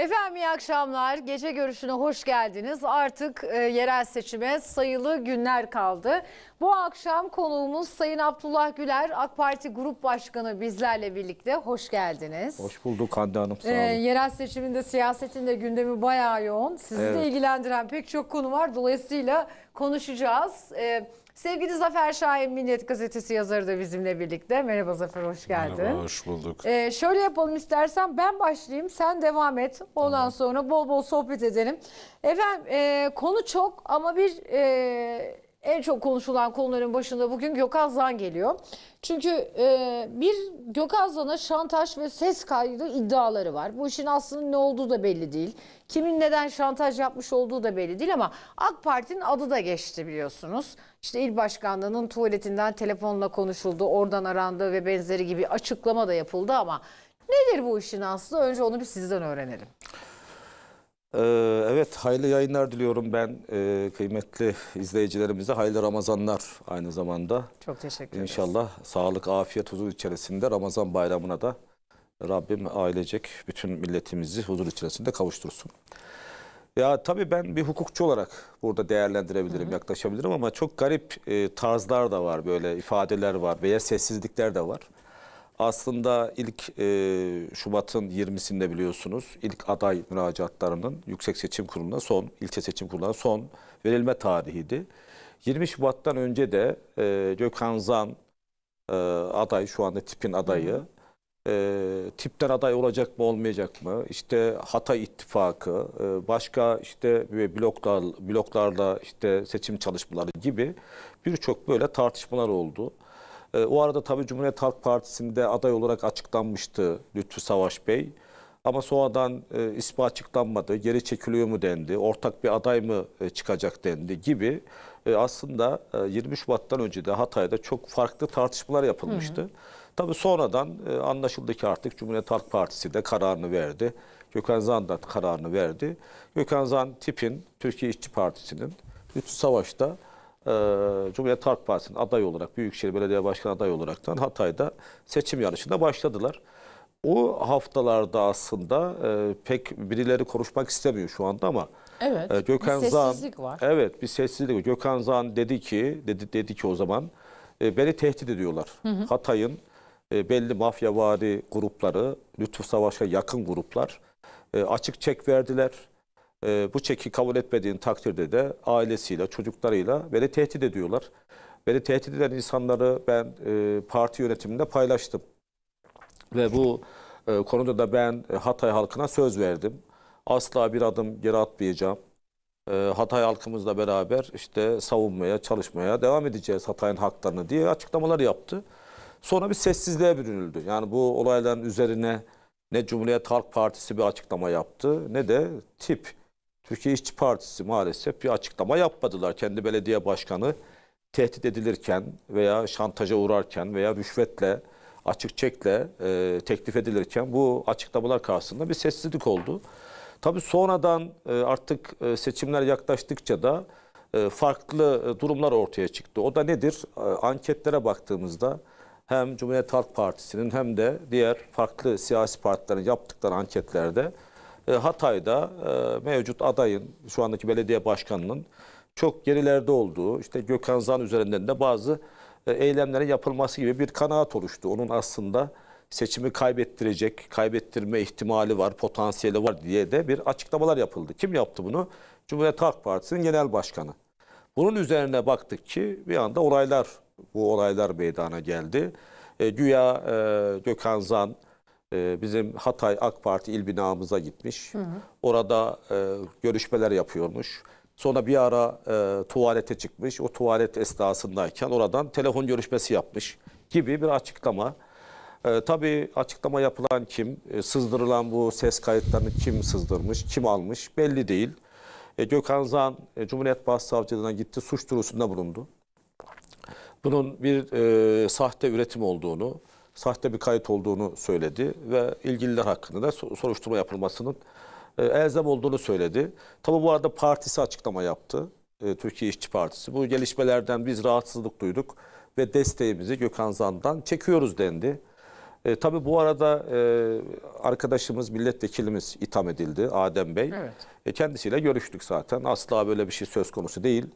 Efendim iyi akşamlar. Gece görüşüne hoş geldiniz. Artık e, yerel seçime sayılı günler kaldı. Bu akşam konuğumuz Sayın Abdullah Güler, AK Parti Grup Başkanı bizlerle birlikte. Hoş geldiniz. Hoş bulduk Hande Hanım. Sağ e, olun. E, yerel seçiminde siyasetin de gündemi bayağı yoğun. Sizi evet. de ilgilendiren pek çok konu var. Dolayısıyla konuşacağız. Evet Sevgili Zafer Şahin Milliyet Gazetesi yazarı da bizimle birlikte. Merhaba Zafer hoş geldin. Merhaba hoş bulduk. Ee, şöyle yapalım istersen ben başlayayım sen devam et. Ondan tamam. sonra bol bol sohbet edelim. Efendim e, konu çok ama bir... E, en çok konuşulan konuların başında bugün Gökhan Zan geliyor. Çünkü e, bir Gökhan Zan'a şantaj ve ses kaydı iddiaları var. Bu işin aslında ne olduğu da belli değil. Kimin neden şantaj yapmış olduğu da belli değil ama AK Parti'nin adı da geçti biliyorsunuz. İşte il başkanlığının tuvaletinden telefonla konuşuldu, oradan arandı ve benzeri gibi açıklama da yapıldı ama nedir bu işin aslı? Önce onu bir sizden öğrenelim. Ee, evet, hayırlı yayınlar diliyorum ben ee, kıymetli izleyicilerimize. Hayırlı Ramazanlar aynı zamanda. Çok teşekkür ederiz. İnşallah sağlık, afiyet, huzur içerisinde Ramazan bayramına da Rabbim ailecek bütün milletimizi huzur içerisinde kavuştursun. Ya tabii ben bir hukukçu olarak burada değerlendirebilirim, hı hı. yaklaşabilirim ama çok garip e, tarzlar da var, böyle ifadeler var veya sessizlikler de var. Aslında ilk e, Şubat'ın 20'sinde biliyorsunuz ilk aday müracaatlarının Yüksek Seçim Kurulu'na son, ilçe seçim kuruluna son verilme tarihiydi. 20 Şubat'tan önce de e, Gökhan Zan e, aday, şu anda tipin adayı. E, tipten aday olacak mı olmayacak mı? İşte Hatay İttifakı, e, başka işte bloklar, bloklarla işte seçim çalışmaları gibi birçok böyle tartışmalar oldu. E, o arada tabii Cumhuriyet Halk Partisi'nde aday olarak açıklanmıştı Lütfü Savaş Bey. Ama sonradan e, ismi açıklanmadı, geri çekiliyor mu dendi, ortak bir aday mı e, çıkacak dendi gibi e, aslında e, 20 Şubat'tan önce de Hatay'da çok farklı tartışmalar yapılmıştı. Hı hı. Tabii sonradan e, anlaşıldı ki artık Cumhuriyet Halk Partisi de kararını verdi. Gökhan Zan da kararını verdi. Gökhan Zan tipin Türkiye İşçi Partisi'nin Lütfü Savaş'ta e, Cumhuriyet Halk Partisi'nin aday olarak, Büyükşehir Belediye Başkanı aday olaraktan Hatay'da seçim yarışına başladılar. O haftalarda aslında e, pek birileri konuşmak istemiyor şu anda ama evet, e, Gökhan bir Zan, var. Evet bir sessizlik var. Gökhan Zan dedi ki, dedi, dedi ki o zaman e, beni tehdit ediyorlar. Hatay'ın e, belli mafyavari grupları, Lütfü Savaş'a yakın gruplar e, açık çek verdiler e, bu çeki kabul etmediğin takdirde de ailesiyle, çocuklarıyla beni tehdit ediyorlar. Beni tehdit eden insanları ben e, parti yönetiminde paylaştım. Ve bu e, konuda da ben e, Hatay halkına söz verdim. Asla bir adım geri atmayacağım. E, Hatay halkımızla beraber işte savunmaya, çalışmaya devam edeceğiz Hatay'ın haklarını diye açıklamalar yaptı. Sonra bir sessizliğe bürünüldü. Yani bu olayların üzerine ne Cumhuriyet Halk Partisi bir açıklama yaptı ne de tip Türkiye İşçi Partisi maalesef bir açıklama yapmadılar. Kendi belediye başkanı tehdit edilirken veya şantaja uğrarken veya rüşvetle, açık çekle e, teklif edilirken bu açıklamalar karşısında bir sessizlik oldu. Tabii sonradan e, artık e, seçimler yaklaştıkça da e, farklı e, durumlar ortaya çıktı. O da nedir? E, anketlere baktığımızda hem Cumhuriyet Halk Partisi'nin hem de diğer farklı siyasi partilerin yaptıkları anketlerde e, Hatay'da e, mevcut adayın, şu andaki belediye başkanının çok gerilerde olduğu, işte Gökhan Zan üzerinden de bazı e, eylemlerin yapılması gibi bir kanaat oluştu. Onun aslında seçimi kaybettirecek, kaybettirme ihtimali var, potansiyeli var diye de bir açıklamalar yapıldı. Kim yaptı bunu? Cumhuriyet Halk Partisi'nin genel başkanı. Bunun üzerine baktık ki bir anda olaylar, bu olaylar meydana geldi. E, güya e, Gökhan Zan, ee, bizim Hatay AK Parti il binamıza gitmiş. Hı hı. Orada e, görüşmeler yapıyormuş. Sonra bir ara e, tuvalete çıkmış. O tuvalet esnasındayken oradan telefon görüşmesi yapmış gibi bir açıklama. E, tabii açıklama yapılan kim, e, sızdırılan bu ses kayıtlarını kim sızdırmış, kim almış belli değil. E, Gökhan Zan e, Cumhuriyet Başsavcılığına gitti, suç durusunda bulundu. Bunun bir e, sahte üretim olduğunu, sahte bir kayıt olduğunu söyledi ve ilgililer hakkında da soruşturma yapılmasının e, elzem olduğunu söyledi. Tabi bu arada partisi açıklama yaptı. E, Türkiye İşçi Partisi. Bu gelişmelerden biz rahatsızlık duyduk ve desteğimizi Gökhan Zan'dan çekiyoruz dendi. E, tabii bu arada e, arkadaşımız, milletvekilimiz itham edildi Adem Bey. Evet. E, kendisiyle görüştük zaten. Asla böyle bir şey söz konusu değil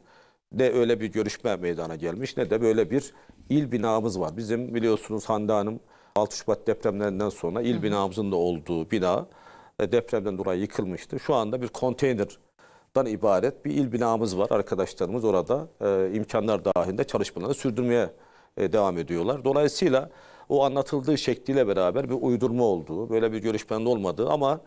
ne öyle bir görüşme meydana gelmiş ne de böyle bir il binamız var. Bizim biliyorsunuz Handan'ım Hanım 6 Şubat depremlerinden sonra il binamızın da olduğu bina e, depremden dolayı yıkılmıştı. Şu anda bir konteynerdan ibaret bir il binamız var. Arkadaşlarımız orada e, imkanlar dahilinde çalışmalarını sürdürmeye e, devam ediyorlar. Dolayısıyla o anlatıldığı şekliyle beraber bir uydurma olduğu, böyle bir görüşmenin olmadığı ama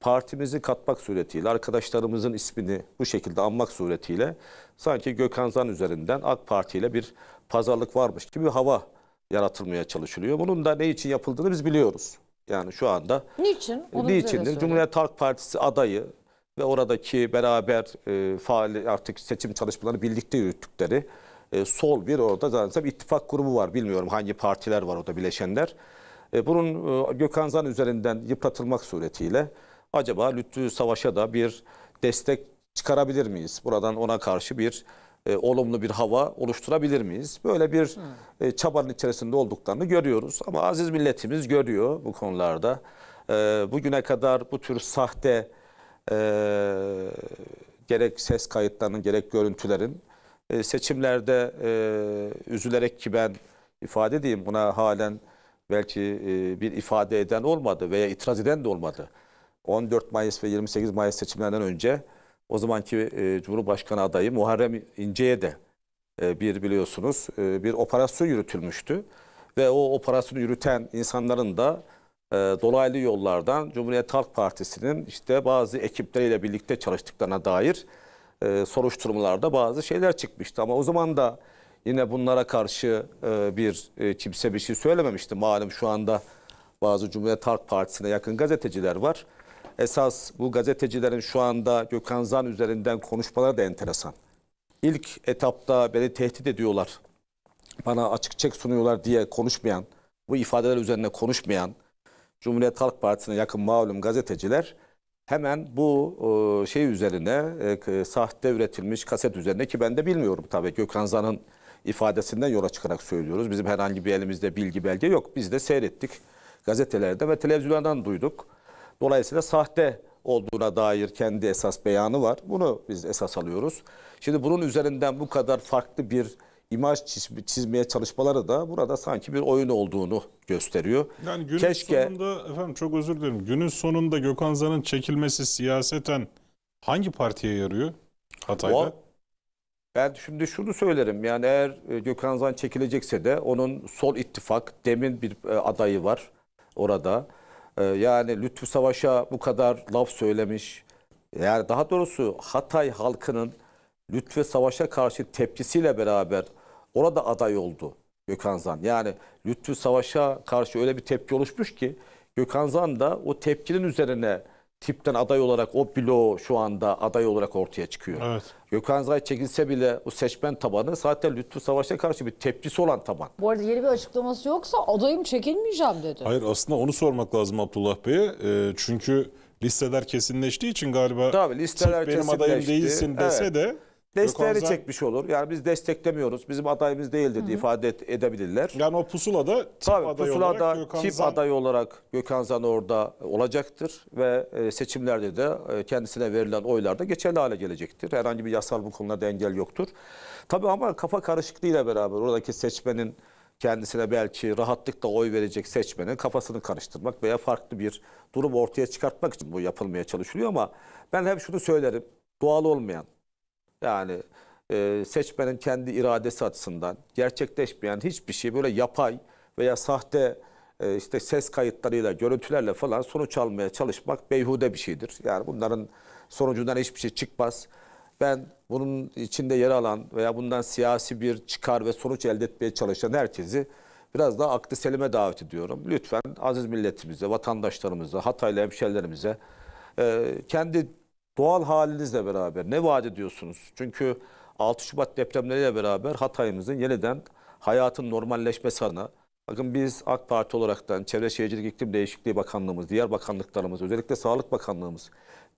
partimizi katmak suretiyle, arkadaşlarımızın ismini bu şekilde anmak suretiyle sanki Gökhan Zan üzerinden AK Parti ile bir pazarlık varmış gibi hava yaratılmaya çalışılıyor. Bunun da ne için yapıldığını biz biliyoruz. Yani şu anda niçin? Onun niçin? Cumhuriyet Halk Partisi adayı ve oradaki beraber e, faal artık seçim çalışmalarını birlikte yürüttükleri e, sol bir orada zaten ittifak grubu var. Bilmiyorum hangi partiler var orada bileşenler. E, bunun e, Gökhan Zan üzerinden yıpratılmak suretiyle acaba Lütfü Savaş'a da bir destek çıkarabilir miyiz? Buradan ona karşı bir e, olumlu bir hava oluşturabilir miyiz? Böyle bir e, çabanın içerisinde olduklarını görüyoruz. Ama aziz milletimiz görüyor bu konularda. E, bugüne kadar bu tür sahte e, gerek ses kayıtlarının gerek görüntülerin e, seçimlerde e, üzülerek ki ben ifade edeyim buna halen belki e, bir ifade eden olmadı veya itiraz eden de olmadı. 14 Mayıs ve 28 Mayıs seçimlerinden önce o zamanki e, Cumhurbaşkanı adayı Muharrem İnce'ye de e, bir biliyorsunuz e, bir operasyon yürütülmüştü. Ve o operasyonu yürüten insanların da e, dolaylı yollardan Cumhuriyet Halk Partisi'nin işte bazı ekipleriyle birlikte çalıştıklarına dair e, soruşturmalarda bazı şeyler çıkmıştı. Ama o zaman da yine bunlara karşı e, bir e, kimse bir şey söylememişti. Malum şu anda bazı Cumhuriyet Halk Partisi'ne yakın gazeteciler var. Esas bu gazetecilerin şu anda Gökhan Zan üzerinden konuşmaları da enteresan. İlk etapta beni tehdit ediyorlar. Bana açık çek sunuyorlar diye konuşmayan, bu ifadeler üzerine konuşmayan Cumhuriyet Halk Partisi'ne yakın malum gazeteciler hemen bu e, şey üzerine e, sahte üretilmiş kaset üzerine ki ben de bilmiyorum tabii Gökhan Zan'ın ifadesinden yola çıkarak söylüyoruz. Bizim herhangi bir elimizde bilgi belge yok. Biz de seyrettik. Gazetelerde ve televizyonlardan duyduk. Dolayısıyla sahte olduğuna dair kendi esas beyanı var. Bunu biz esas alıyoruz. Şimdi bunun üzerinden bu kadar farklı bir imaj çizmeye çalışmaları da burada sanki bir oyun olduğunu gösteriyor. Yani günün Keşke... sonunda efendim çok özür dilerim. Günün sonunda Gökhan Zan'ın çekilmesi siyaseten hangi partiye yarıyor Hatay'da? O, ben şimdi şunu söylerim. Yani eğer e, Gökhan Zan çekilecekse de onun sol ittifak demin bir e, adayı var orada. Ee, yani Lütfü Savaş'a bu kadar laf söylemiş. Yani daha doğrusu Hatay halkının Lütfü Savaş'a karşı tepkisiyle beraber orada aday oldu Gökhan Zan. Yani Lütfü Savaş'a karşı öyle bir tepki oluşmuş ki Gökhan Zan da o tepkinin üzerine tipten aday olarak o bloğu şu anda aday olarak ortaya çıkıyor. Evet. Gökhan Zay çekilse bile o seçmen tabanı zaten Lütfü Savaş'a karşı bir tepkisi olan taban. Bu arada yeni bir açıklaması yoksa adayım çekilmeyeceğim dedi. Hayır aslında onu sormak lazım Abdullah Bey'e. E, çünkü listeler kesinleştiği için galiba Tabii, listeler benim adayım değilsin dese evet. de Desteğini Gökhan Zan- çekmiş olur. Yani biz desteklemiyoruz. Bizim adayımız değildir diye ifade et- edebilirler. Yani o pusulada tip Tabii adayı olarak pusulada Gökhan tip Zan- adayı olarak Gökhan Zan orada olacaktır ve e, seçimlerde de e, kendisine verilen oylar da geçerli hale gelecektir. Herhangi bir yasal bu konularda engel yoktur. Tabii ama kafa karışıklığıyla beraber oradaki seçmenin kendisine belki rahatlıkla oy verecek seçmenin kafasını karıştırmak veya farklı bir durum ortaya çıkartmak için bu yapılmaya çalışılıyor ama ben hep şunu söylerim. Doğal olmayan, yani e, seçmenin kendi iradesi açısından gerçekleşmeyen hiçbir şey böyle yapay veya sahte e, işte ses kayıtlarıyla, görüntülerle falan sonuç almaya çalışmak beyhude bir şeydir. Yani bunların sonucundan hiçbir şey çıkmaz. Ben bunun içinde yer alan veya bundan siyasi bir çıkar ve sonuç elde etmeye çalışan herkesi biraz daha aklı selime davet ediyorum. Lütfen aziz milletimize, vatandaşlarımıza, Hataylı hemşerilerimize e, kendi doğal halinizle beraber ne vaat ediyorsunuz? Çünkü 6 Şubat depremleriyle beraber Hatay'ımızın yeniden hayatın normalleşmesi adına Bakın biz AK Parti olaraktan Çevre Şehircilik İklim Değişikliği Bakanlığımız, diğer bakanlıklarımız, özellikle Sağlık Bakanlığımız,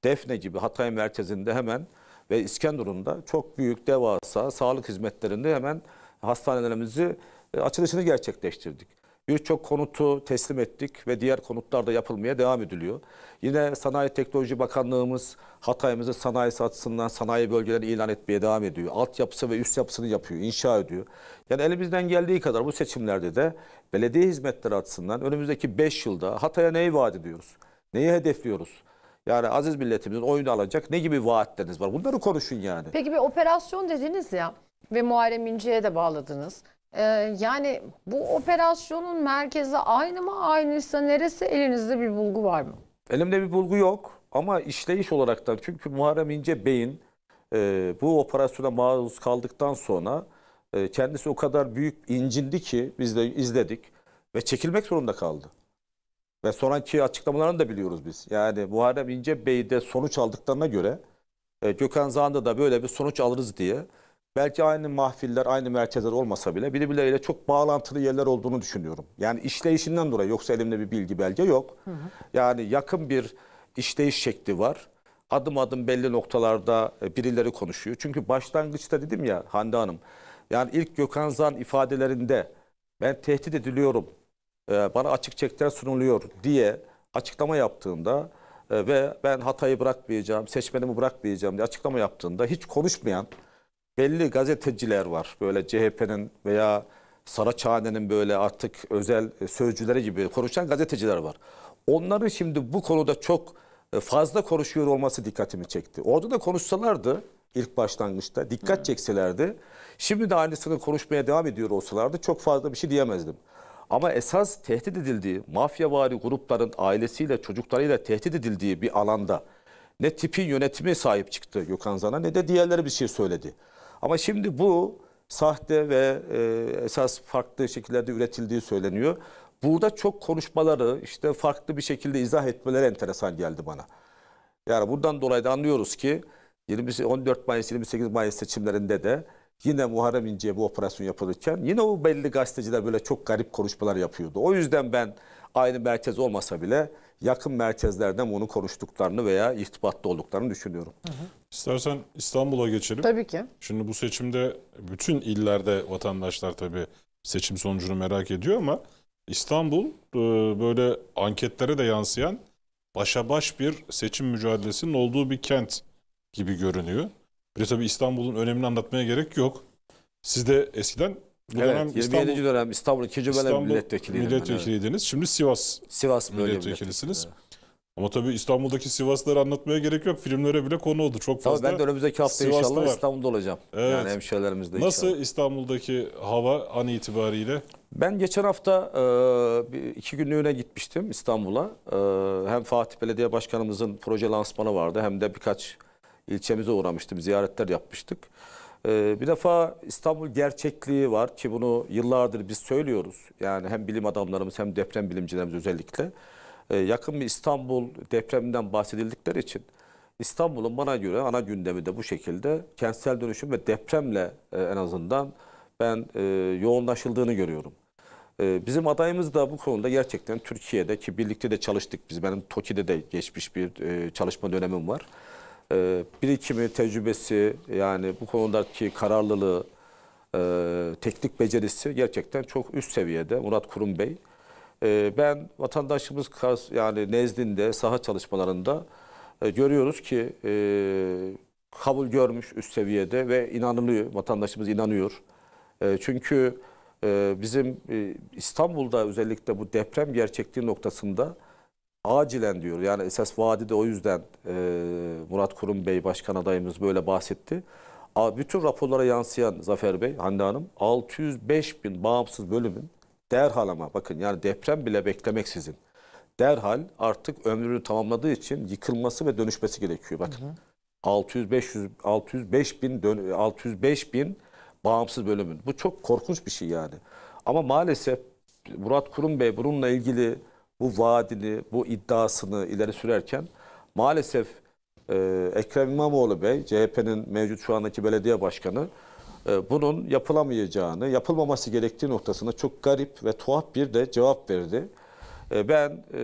Defne gibi Hatay merkezinde hemen ve İskenderun'da çok büyük devasa sağlık hizmetlerinde hemen hastanelerimizi e, açılışını gerçekleştirdik. Birçok konutu teslim ettik ve diğer konutlar da yapılmaya devam ediliyor. Yine Sanayi Teknoloji Bakanlığımız Hatay'ımızı sanayi açısından sanayi bölgeleri ilan etmeye devam ediyor. Altyapısı ve üst yapısını yapıyor, inşa ediyor. Yani elimizden geldiği kadar bu seçimlerde de belediye hizmetleri açısından önümüzdeki 5 yılda Hatay'a neyi vaat ediyoruz? Neyi hedefliyoruz? Yani aziz milletimizin oyunu alacak ne gibi vaatleriniz var? Bunları konuşun yani. Peki bir operasyon dediniz ya ve Muharrem İnce'ye de bağladınız. Ee, yani bu operasyonun merkezi aynı mı aynıysa neresi elinizde bir bulgu var mı? Elimde bir bulgu yok ama işleyiş olaraktan çünkü Muharrem İnce Bey'in e, bu operasyona maruz kaldıktan sonra e, kendisi o kadar büyük incindi ki biz de izledik ve çekilmek zorunda kaldı. Ve sonraki açıklamalarını da biliyoruz biz. Yani Muharrem İnce Bey'de sonuç aldıklarına göre e, Gökhan Zan'da da böyle bir sonuç alırız diye belki aynı mahfiller, aynı merkezler olmasa bile birbirleriyle çok bağlantılı yerler olduğunu düşünüyorum. Yani işleyişinden dolayı yoksa elimde bir bilgi belge yok. Hı hı. Yani yakın bir işleyiş şekli var. Adım adım belli noktalarda e, birileri konuşuyor. Çünkü başlangıçta dedim ya Hande Hanım. Yani ilk Gökhan Zan ifadelerinde ben tehdit ediliyorum. E, bana açık çekler sunuluyor diye açıklama yaptığında e, ve ben Hatay'ı bırakmayacağım, seçmenimi bırakmayacağım diye açıklama yaptığında hiç konuşmayan belli gazeteciler var. Böyle CHP'nin veya Saraçhane'nin böyle artık özel e, sözcüleri gibi konuşan gazeteciler var. Onların şimdi bu konuda çok e, fazla konuşuyor olması dikkatimi çekti. Orada da konuşsalardı ilk başlangıçta dikkat çekselerdi. Şimdi de aynısını konuşmaya devam ediyor olsalardı çok fazla bir şey diyemezdim. Ama esas tehdit edildiği mafyavari grupların ailesiyle çocuklarıyla tehdit edildiği bir alanda ne tipin yönetimi sahip çıktı Gökhan Zana ne de diğerleri bir şey söyledi. Ama şimdi bu sahte ve e, esas farklı şekillerde üretildiği söyleniyor. Burada çok konuşmaları işte farklı bir şekilde izah etmeleri enteresan geldi bana. Yani buradan dolayı da anlıyoruz ki 20, 14 Mayıs 28 Mayıs seçimlerinde de yine Muharrem İnce'ye bu operasyon yapılırken yine o belli gazeteciler böyle çok garip konuşmalar yapıyordu. O yüzden ben Aynı merkez olmasa bile yakın merkezlerden bunu konuştuklarını veya irtibatta olduklarını düşünüyorum. Hı hı. İstersen İstanbul'a geçelim. Tabii ki. Şimdi bu seçimde bütün illerde vatandaşlar tabii seçim sonucunu merak ediyor ama İstanbul e, böyle anketlere de yansıyan başa baş bir seçim mücadelesinin olduğu bir kent gibi görünüyor. Bir de tabii İstanbul'un önemini anlatmaya gerek yok. Siz de eskiden bu evet, dönem 27. İstanbul, dönem İstanbul 2. bölge Milletvekiliydiniz. Şimdi Sivas, Sivas bölge milletvekilisiniz. Evet. Ama tabii İstanbul'daki Sivasları anlatmaya gerek yok. Filmlere bile konu oldu. Çok fazla. Tabii ben de önümüzdeki hafta Sivaslı inşallah var. İstanbul'da olacağım. Evet. Yani hemşehrilerimizde Nasıl inşallah. İstanbul'daki hava an itibariyle? Ben geçen hafta e, iki günlüğüne gitmiştim İstanbul'a. E, hem Fatih Belediye Başkanımızın proje lansmanı vardı hem de birkaç ilçemize uğramıştım. Ziyaretler yapmıştık. Ee, bir defa İstanbul gerçekliği var ki bunu yıllardır biz söylüyoruz. Yani hem bilim adamlarımız hem deprem bilimcilerimiz özellikle. Ee, yakın bir İstanbul depreminden bahsedildikleri için İstanbul'un bana göre ana gündemi de bu şekilde kentsel dönüşüm ve depremle e, en azından ben e, yoğunlaşıldığını görüyorum. E, bizim adayımız da bu konuda gerçekten Türkiye'de ki birlikte de çalıştık biz. Benim TOKİ'de de geçmiş bir e, çalışma dönemim var. Ee, birikimi, tecrübesi yani bu konudaki kararlılığı, e, teknik becerisi gerçekten çok üst seviyede Murat Kurum Bey. Ee, ben vatandaşımız yani nezdinde saha çalışmalarında e, görüyoruz ki e, kabul görmüş üst seviyede ve inanılıyor, vatandaşımız inanıyor. çünkü bizim İstanbul'da özellikle bu deprem gerçekliği noktasında acilen diyor. Yani esas vadide o yüzden e, Murat Kurum Bey başkan adayımız böyle bahsetti. A, bütün raporlara yansıyan Zafer Bey, Hande Hanım 605 bin bağımsız bölümün derhal ama bakın yani deprem bile beklemeksizin derhal artık ömrünü tamamladığı için yıkılması ve dönüşmesi gerekiyor. Bakın hı hı. 600 500 605 bin dön, 605 bin bağımsız bölümün. Bu çok korkunç bir şey yani. Ama maalesef Murat Kurum Bey bununla ilgili bu vaadini, bu iddiasını ileri sürerken maalesef e, Ekrem İmamoğlu Bey, CHP'nin mevcut şu andaki belediye başkanı, e, bunun yapılamayacağını, yapılmaması gerektiği noktasında çok garip ve tuhaf bir de cevap verdi. E, ben e,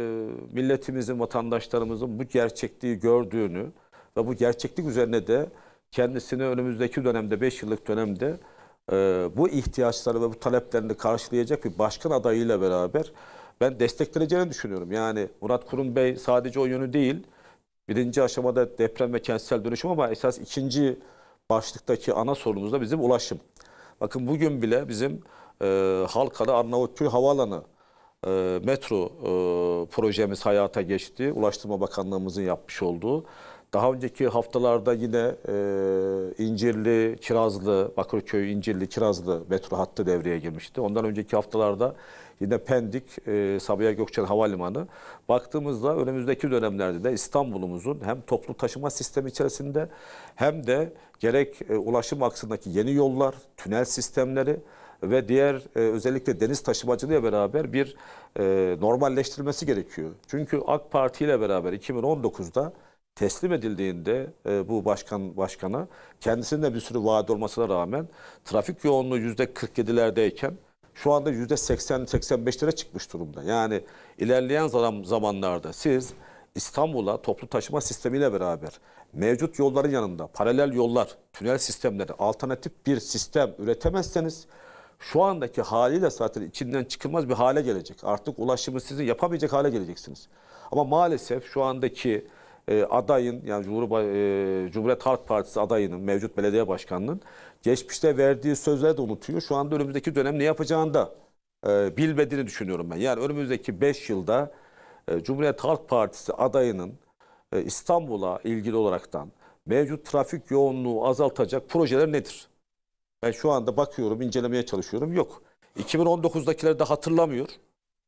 milletimizin, vatandaşlarımızın bu gerçekliği gördüğünü ve bu gerçeklik üzerine de kendisini önümüzdeki dönemde, 5 yıllık dönemde e, bu ihtiyaçları ve bu taleplerini karşılayacak bir başkan adayıyla beraber ben destekleneceğini düşünüyorum. Yani Murat Kurum Bey sadece o yönü değil. Birinci aşamada deprem ve kentsel dönüşüm ama esas ikinci başlıktaki ana sorunumuz da bizim ulaşım. Bakın bugün bile bizim e, Halkalı Arnavutköy Havaalanı e, metro e, projemiz hayata geçti. Ulaştırma Bakanlığımızın yapmış olduğu. Daha önceki haftalarda yine e, İncirli, Kirazlı, Bakırköy, İncirli, Kirazlı metro hattı devreye girmişti. Ondan önceki haftalarda yine Pendik, e, Sabiha Gökçen Havalimanı. Baktığımızda önümüzdeki dönemlerde de İstanbul'umuzun hem toplu taşıma sistemi içerisinde hem de gerek e, ulaşım aksındaki yeni yollar, tünel sistemleri ve diğer e, özellikle deniz taşımacılığıyla beraber bir e, normalleştirilmesi gerekiyor. Çünkü AK Parti ile beraber 2019'da teslim edildiğinde e, bu başkan başkana kendisinin de bir sürü vaat olmasına rağmen trafik yoğunluğu %47'lerdeyken şu anda yüzde 80-85'lere çıkmış durumda. Yani ilerleyen zaman, zamanlarda siz İstanbul'a toplu taşıma sistemiyle beraber mevcut yolların yanında paralel yollar, tünel sistemleri, alternatif bir sistem üretemezseniz şu andaki haliyle zaten içinden çıkılmaz bir hale gelecek. Artık ulaşımı sizin yapamayacak hale geleceksiniz. Ama maalesef şu andaki e, adayın yani Cumhurba e, Cumhuriyet Halk Partisi adayının mevcut belediye başkanının geçmişte verdiği sözleri de unutuyor. Şu anda önümüzdeki dönem ne yapacağını da e, bilmediğini düşünüyorum ben. Yani önümüzdeki 5 yılda e, Cumhuriyet Halk Partisi adayının e, İstanbul'a ilgili olaraktan mevcut trafik yoğunluğu azaltacak projeler nedir? Ben şu anda bakıyorum, incelemeye çalışıyorum. Yok. 2019'dakileri de hatırlamıyor.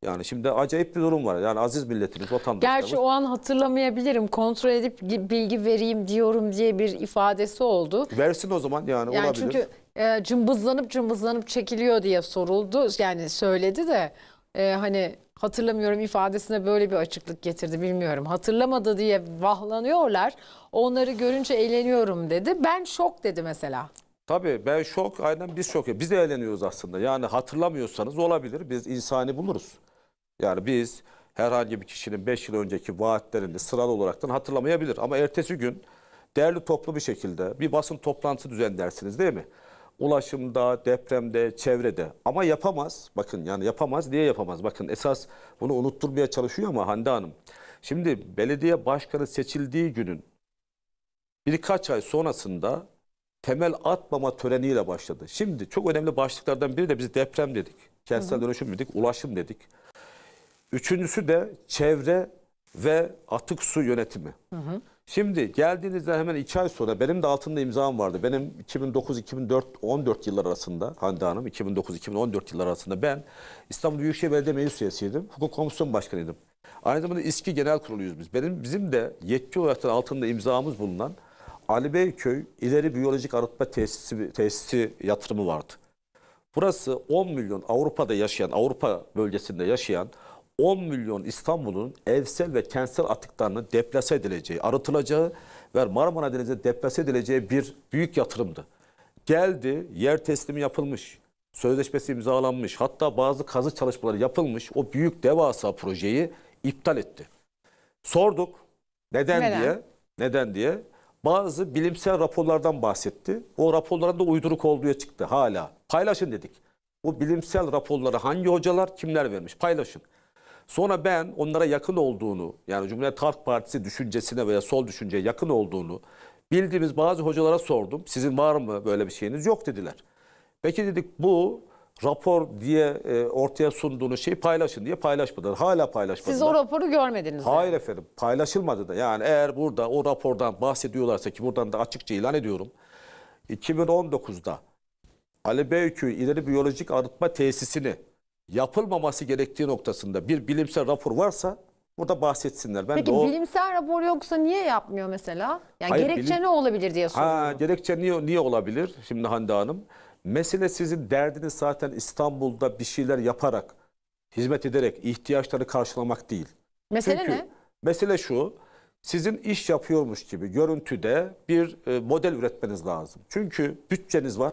Yani şimdi acayip bir durum var. Yani aziz milletimiz, vatandaşlarımız. Gerçi o an hatırlamayabilirim. Kontrol edip bilgi vereyim diyorum diye bir ifadesi oldu. Versin o zaman yani, yani olabilir. Çünkü e, cımbızlanıp cımbızlanıp çekiliyor diye soruldu. Yani söyledi de e, hani hatırlamıyorum ifadesine böyle bir açıklık getirdi bilmiyorum. Hatırlamadı diye vahlanıyorlar. Onları görünce eğleniyorum dedi. Ben şok dedi mesela. Tabii ben şok aynen biz şok. Biz de eğleniyoruz aslında. Yani hatırlamıyorsanız olabilir. Biz insani buluruz. Yani biz herhangi bir kişinin 5 yıl önceki vaatlerini sıralı olaraktan hatırlamayabilir. Ama ertesi gün değerli toplu bir şekilde bir basın toplantısı düzenlersiniz değil mi? Ulaşımda, depremde, çevrede. Ama yapamaz. Bakın yani yapamaz. Niye yapamaz? Bakın esas bunu unutturmaya çalışıyor ama Hande Hanım. Şimdi belediye başkanı seçildiği günün birkaç ay sonrasında temel atmama töreniyle başladı. Şimdi çok önemli başlıklardan biri de biz deprem dedik. Kentsel dönüşüm dedik, ulaşım dedik. Üçüncüsü de çevre ve atık su yönetimi. Hı hı. Şimdi geldiğinizde hemen iki ay sonra benim de altında imzam vardı. Benim 2009-2014 yıllar arasında Hande Hanım 2009-2014 yıllar arasında ben İstanbul Büyükşehir Belediye Meclis Üyesiydim. Hukuk komisyonu Başkanıydım. Aynı zamanda İSKİ Genel Kuruluyuz biz. Benim bizim de yetki olarak da altında imzamız bulunan Ali Beyköy İleri Biyolojik Arıtma Tesisi, tesisi yatırımı vardı. Burası 10 milyon Avrupa'da yaşayan, Avrupa bölgesinde yaşayan 10 milyon İstanbul'un evsel ve kentsel atıklarını deplase edileceği, arıtılacağı ve Marmara Denizi'ne deplase edileceği bir büyük yatırımdı. Geldi, yer teslimi yapılmış, sözleşmesi imzalanmış, hatta bazı kazı çalışmaları yapılmış o büyük devasa projeyi iptal etti. Sorduk neden, neden? diye, neden diye bazı bilimsel raporlardan bahsetti. O raporların da uyduruk olduğu çıktı hala. Paylaşın dedik. Bu bilimsel raporları hangi hocalar kimler vermiş paylaşın. Sonra ben onlara yakın olduğunu yani Cumhuriyet Halk Partisi düşüncesine veya sol düşünceye yakın olduğunu bildiğimiz bazı hocalara sordum. Sizin var mı böyle bir şeyiniz? Yok dediler. Peki dedik bu rapor diye e, ortaya sunduğunuz şeyi paylaşın diye paylaşmadılar. Hala paylaşmadılar. Siz o raporu görmediniz. Hayır yani. efendim paylaşılmadı da. Yani eğer burada o rapordan bahsediyorlarsa ki buradan da açıkça ilan ediyorum. 2019'da Ali Beykü İleri Biyolojik Arıtma Tesisi'ni yapılmaması gerektiği noktasında bir bilimsel rapor varsa burada bahsetsinler. Ben Peki de o... bilimsel rapor yoksa niye yapmıyor mesela? Yani Hayır, gerekçe bilim... ne olabilir diye soruyorum. Ha, gerekçe niye, niye olabilir şimdi Hande Hanım? Mesele sizin derdiniz zaten İstanbul'da bir şeyler yaparak, hizmet ederek ihtiyaçları karşılamak değil. Mesele Çünkü, ne? Mesele şu, sizin iş yapıyormuş gibi görüntüde bir e, model üretmeniz lazım. Çünkü bütçeniz var.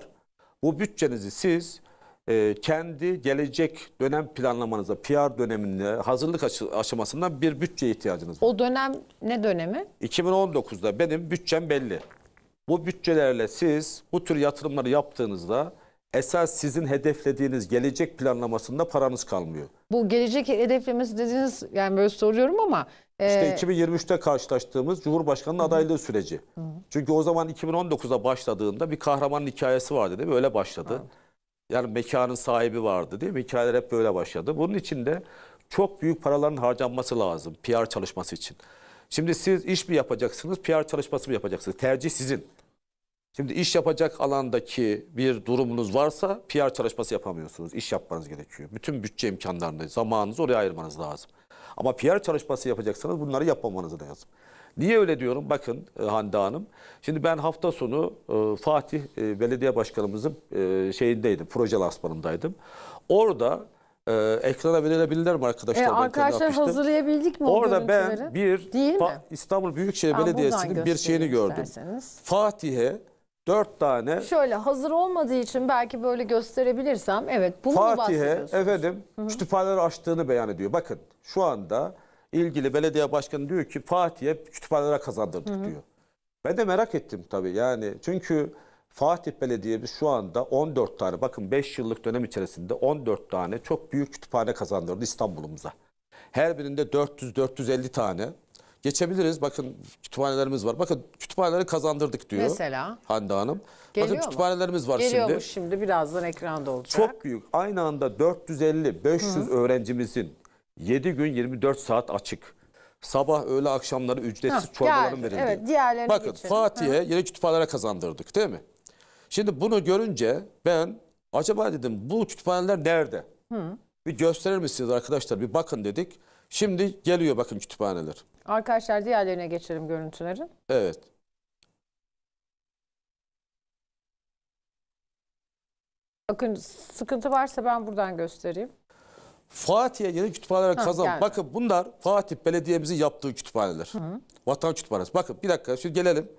Bu bütçenizi siz ee, kendi gelecek dönem planlamanıza, PR döneminde hazırlık aşamasından bir bütçe ihtiyacınız var. O dönem ne dönemi? 2019'da benim bütçem belli. Bu bütçelerle siz bu tür yatırımları yaptığınızda esas sizin hedeflediğiniz gelecek planlamasında paranız kalmıyor. Bu gelecek hedeflemesi dediğiniz yani böyle soruyorum ama e... işte 2023'te karşılaştığımız Cumhurbaşkanının adaylığı süreci. hı Çünkü o zaman 2019'da başladığında bir kahramanın hikayesi vardı değil mi? Öyle başladı. hı yani mekanın sahibi vardı değil mi? Hikayeler hep böyle başladı. Bunun için de çok büyük paraların harcanması lazım PR çalışması için. Şimdi siz iş mi yapacaksınız, PR çalışması mı yapacaksınız? Tercih sizin. Şimdi iş yapacak alandaki bir durumunuz varsa PR çalışması yapamıyorsunuz. İş yapmanız gerekiyor. Bütün bütçe imkanlarını, zamanınızı oraya ayırmanız lazım. Ama PR çalışması yapacaksanız bunları yapmamanız lazım. Niye öyle diyorum? Bakın e, Hande Hanım. Şimdi ben hafta sonu e, Fatih e, Belediye Başkanımızın şeyindeydim. Proje lansmanındaydım. Orada ee, ekrana verilebilirler mi arkadaşlar? E, arkadaşlar hazırlayabildik mi Orada ben bir Değil mi? İstanbul Büyükşehir ben Belediyesi'nin bir şeyini gördüm. Fatih'e dört tane... Şöyle hazır olmadığı için belki böyle gösterebilirsem evet bunu Fatih'e efendim kütüphaneleri açtığını beyan ediyor. Bakın şu anda ilgili belediye başkanı diyor ki Fatih'e kütüphanelere kazandırdık Hı -hı. diyor. Ben de merak ettim tabii yani çünkü Fatih Belediye'miz şu anda 14 tane bakın 5 yıllık dönem içerisinde 14 tane çok büyük kütüphane kazandırdı İstanbul'umuza. Her birinde 400-450 tane geçebiliriz. Bakın kütüphanelerimiz var. Bakın kütüphaneleri kazandırdık diyor Mesela? Hande Hanım. Geliyor Bakın mu? kütüphanelerimiz var Geliyormuş şimdi. şimdi birazdan ekranda olacak. Çok büyük. Aynı anda 450-500 öğrencimizin 7 gün 24 saat açık. Sabah, öğle, akşamları ücretsiz Hah, çorbaların yani, evet, diğerlerine Bakın Fatih'e yeni kütüphanelere kazandırdık değil mi? Şimdi bunu görünce ben acaba dedim bu kütüphaneler nerede? Hı. Bir gösterir misiniz arkadaşlar bir bakın dedik. Şimdi geliyor bakın kütüphaneler. Arkadaşlar diğerlerine geçelim görüntüleri. Evet. Bakın sıkıntı varsa ben buradan göstereyim. Fatih'e yeni kütüphaneler kazan. Bakın bunlar Fatih Belediye'mizin yaptığı kütüphaneler. Vatan kütüphanesi. Bakın bir dakika şimdi gelelim.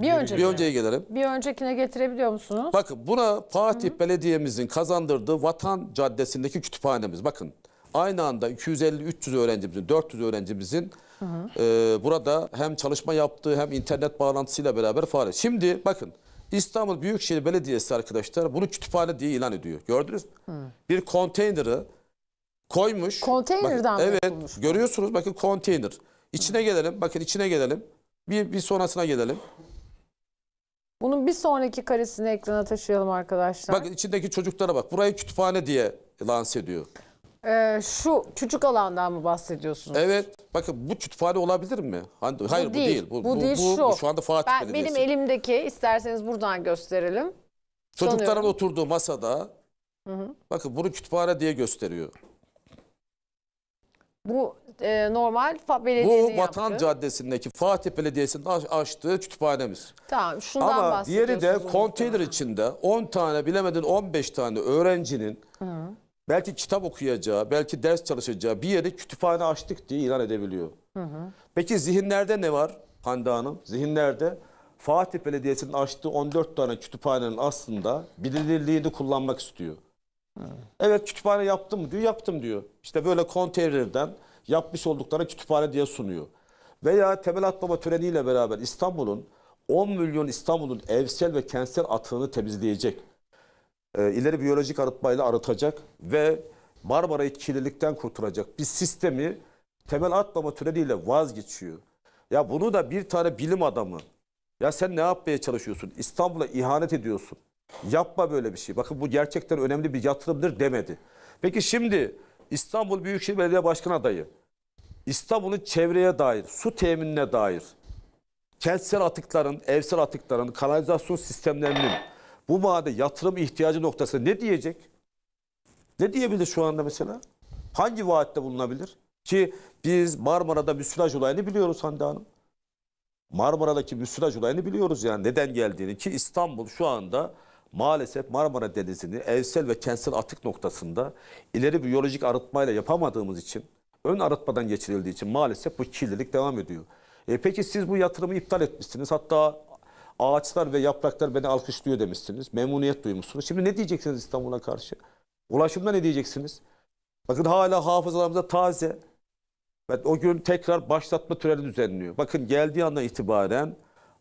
Bir önceki. Bir önceye gelelim. Bir öncekine getirebiliyor musunuz? Bakın buna Fatih Belediye'mizin kazandırdığı Vatan Caddesi'ndeki kütüphanemiz. Bakın aynı anda 250-300 öğrencimizin, 400 öğrencimizin e, burada hem çalışma yaptığı hem internet bağlantısıyla beraber fare. Şimdi bakın İstanbul Büyükşehir Belediyesi arkadaşlar bunu kütüphane diye ilan ediyor. Gördünüz mü? Bir konteyneri koymuş. Konteynerden bakın, Evet yapılmış. görüyorsunuz bakın konteyner. İçine gelelim bakın içine gelelim. Bir, bir sonrasına gelelim. Bunun bir sonraki karesini ekrana taşıyalım arkadaşlar. Bakın içindeki çocuklara bak. Burayı kütüphane diye lanse ediyor. Ee, şu küçük alandan mı bahsediyorsunuz? Evet. Bakın bu kütüphane olabilir mi? Hani- Hayır bu değil. Bu, bu, değil bu, şu. şu anda Fatih ben, Benim elimdeki isterseniz buradan gösterelim. Çocukların sanıyorum. oturduğu masada bakın bunu kütüphane diye gösteriyor. Bu e, normal fa- yaptığı. Bu Vatan yaptığı. Caddesi'ndeki Fatih Belediyesi'nin açtığı kütüphanemiz. Tamam şundan Ama diğeri de konteyner içinde 10 tane bilemedin 15 tane öğrencinin belki kitap okuyacağı, belki ders çalışacağı bir yeri kütüphane açtık diye ilan edebiliyor. Peki zihinlerde ne var Hande Hanım? Zihinlerde Fatih Belediyesi'nin açtığı 14 tane kütüphanenin aslında bilinirliğini kullanmak istiyor. Evet kütüphane yaptım diyor. Yaptım diyor. İşte böyle konteynerden yapmış oldukları kütüphane diye sunuyor. Veya temel atmama töreniyle beraber İstanbul'un 10 milyon İstanbul'un evsel ve kentsel atığını temizleyecek. E, ileri biyolojik arıtmayla arıtacak ve Marmara'yı kirlilikten kurtulacak bir sistemi temel atlama töreniyle vazgeçiyor. Ya bunu da bir tane bilim adamı ya sen ne yapmaya çalışıyorsun? İstanbul'a ihanet ediyorsun. Yapma böyle bir şey. Bakın bu gerçekten önemli bir yatırımdır demedi. Peki şimdi İstanbul Büyükşehir Belediye Başkanı adayı İstanbul'un çevreye dair, su teminine dair, kentsel atıkların, evsel atıkların, kanalizasyon sistemlerinin bu mahallede yatırım ihtiyacı noktası ne diyecek? Ne diyebilir şu anda mesela? Hangi vaatte bulunabilir? Ki biz Marmara'da müsilaj olayını biliyoruz Hande Hanım. Marmara'daki müsilaj olayını biliyoruz yani neden geldiğini ki İstanbul şu anda maalesef Marmara Denizi'ni evsel ve kentsel atık noktasında ileri biyolojik arıtmayla yapamadığımız için, ön arıtmadan geçirildiği için maalesef bu kirlilik devam ediyor. E peki siz bu yatırımı iptal etmişsiniz. Hatta ağaçlar ve yapraklar beni alkışlıyor demişsiniz. Memnuniyet duymuşsunuz. Şimdi ne diyeceksiniz İstanbul'a karşı? Ulaşımda ne diyeceksiniz? Bakın hala hafızalarımızda taze. Ben o gün tekrar başlatma töreni düzenliyor. Bakın geldiği andan itibaren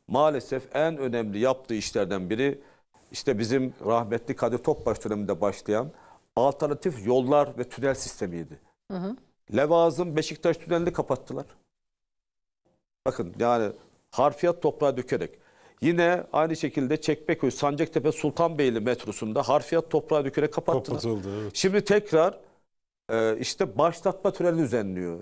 maalesef en önemli yaptığı işlerden biri işte bizim rahmetli Kadir Topbaş döneminde başlayan alternatif yollar ve tünel sistemiydi. Hı hı. Levazım Beşiktaş tünelini kapattılar. Bakın yani harfiyat toprağa dökerek. Yine aynı şekilde Çekmeköy, Sancaktepe, Sultanbeyli metrosunda harfiyat toprağa dökerek kapattılar. Kapatıldı, evet. Şimdi tekrar e, işte başlatma töreni düzenliyor.